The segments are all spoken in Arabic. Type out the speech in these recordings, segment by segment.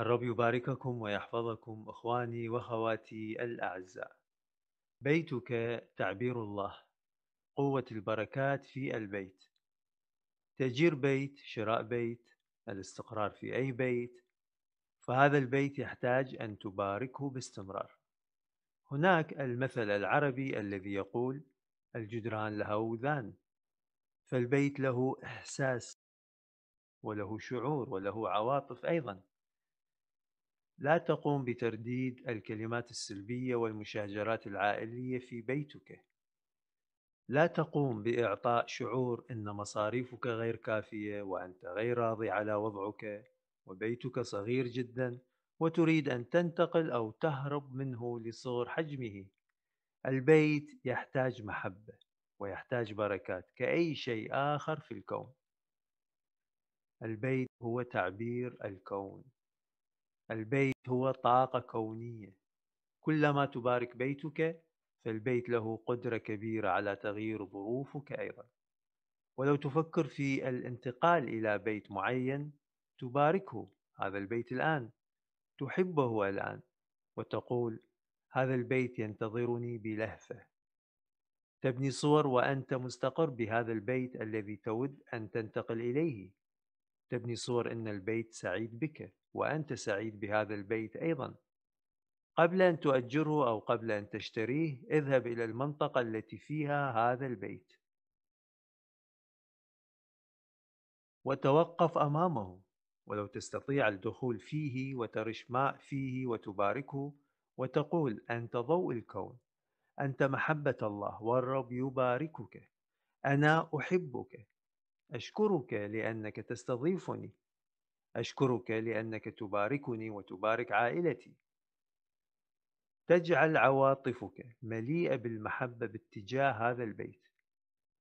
الرب يبارككم ويحفظكم اخواني واخواتي الاعزاء. بيتك تعبير الله قوة البركات في البيت. تأجير بيت، شراء بيت، الاستقرار في أي بيت، فهذا البيت يحتاج أن تباركه باستمرار. هناك المثل العربي الذي يقول: الجدران لها وذان، فالبيت له إحساس، وله شعور، وله عواطف أيضًا. لا تقوم بترديد الكلمات السلبية والمشاجرات العائلية في بيتك. لا تقوم بإعطاء شعور أن مصاريفك غير كافية وأنت غير راضي على وضعك وبيتك صغير جدا وتريد أن تنتقل أو تهرب منه لصغر حجمه. البيت يحتاج محبة ويحتاج بركات كأي شيء آخر في الكون. البيت هو تعبير الكون. البيت هو طاقة كونية كلما تبارك بيتك فالبيت له قدرة كبيرة على تغيير ظروفك أيضا ولو تفكر في الانتقال إلى بيت معين تباركه هذا البيت الآن تحبه الآن وتقول هذا البيت ينتظرني بلهفة تبني صور وأنت مستقر بهذا البيت الذي تود أن تنتقل إليه تبني صور أن البيت سعيد بك وأنت سعيد بهذا البيت أيضا قبل أن تؤجره أو قبل أن تشتريه اذهب إلى المنطقة التي فيها هذا البيت وتوقف أمامه ولو تستطيع الدخول فيه وترش ماء فيه وتباركه وتقول أنت ضوء الكون أنت محبة الله والرب يباركك أنا أحبك أشكرك لأنك تستضيفني. أشكرك لأنك تباركني وتبارك عائلتي. تجعل عواطفك مليئة بالمحبة باتجاه هذا البيت،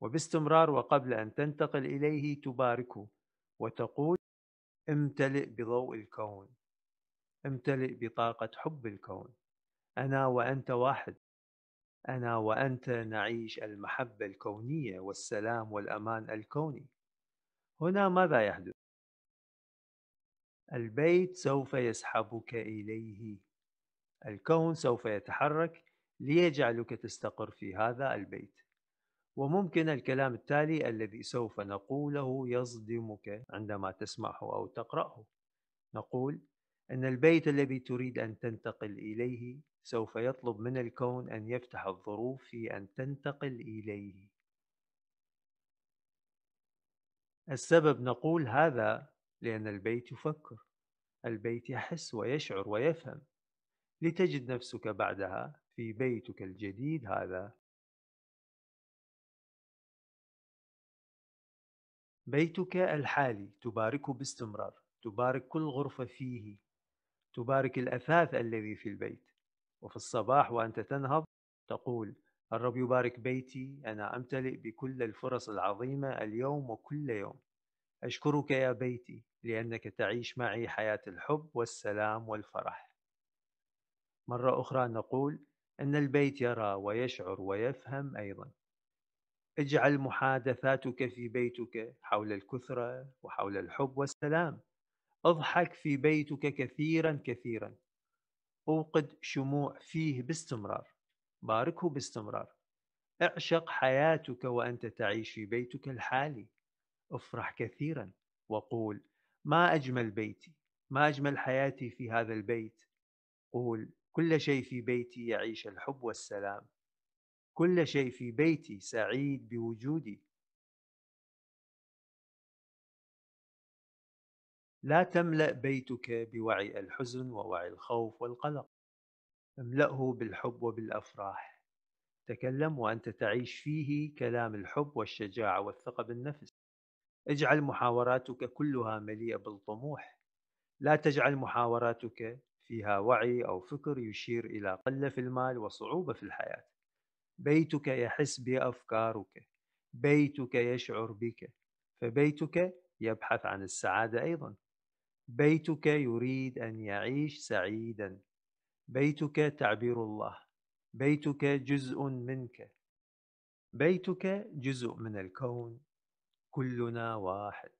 وباستمرار وقبل أن تنتقل إليه تباركه وتقول: امتلئ بضوء الكون، امتلئ بطاقة حب الكون، أنا وأنت واحد، أنا وأنت نعيش المحبة الكونية والسلام والأمان الكوني. هنا ماذا يحدث البيت سوف يسحبك اليه الكون سوف يتحرك ليجعلك تستقر في هذا البيت وممكن الكلام التالي الذي سوف نقوله يصدمك عندما تسمعه او تقراه نقول ان البيت الذي تريد ان تنتقل اليه سوف يطلب من الكون ان يفتح الظروف في ان تنتقل اليه السبب نقول هذا لأن البيت يفكر البيت يحس ويشعر ويفهم لتجد نفسك بعدها في بيتك الجديد هذا بيتك الحالي تباركه باستمرار تبارك كل غرفة فيه تبارك الأثاث الذي في البيت وفي الصباح وأنت تنهض تقول الرب يبارك بيتي أنا أمتلئ بكل الفرص العظيمة اليوم وكل يوم أشكرك يا بيتي لأنك تعيش معي حياة الحب والسلام والفرح مرة أخرى نقول أن البيت يرى ويشعر ويفهم أيضا اجعل محادثاتك في بيتك حول الكثرة وحول الحب والسلام اضحك في بيتك كثيرا كثيرا اوقد شموع فيه باستمرار باركه باستمرار اعشق حياتك وأنت تعيش في بيتك الحالي افرح كثيرا وقول ما أجمل بيتي ما أجمل حياتي في هذا البيت قول كل شيء في بيتي يعيش الحب والسلام كل شيء في بيتي سعيد بوجودي لا تملا بيتك بوعي الحزن ووعي الخوف والقلق املأه بالحب وبالأفراح تكلم وأنت تعيش فيه كلام الحب والشجاعة والثقة بالنفس اجعل محاوراتك كلها مليئة بالطموح لا تجعل محاوراتك فيها وعي أو فكر يشير إلى قلة في المال وصعوبة في الحياة بيتك يحس بأفكارك بيتك يشعر بك فبيتك يبحث عن السعادة أيضا بيتك يريد أن يعيش سعيدا بيتك تعبير الله بيتك جزء منك بيتك جزء من الكون كلنا واحد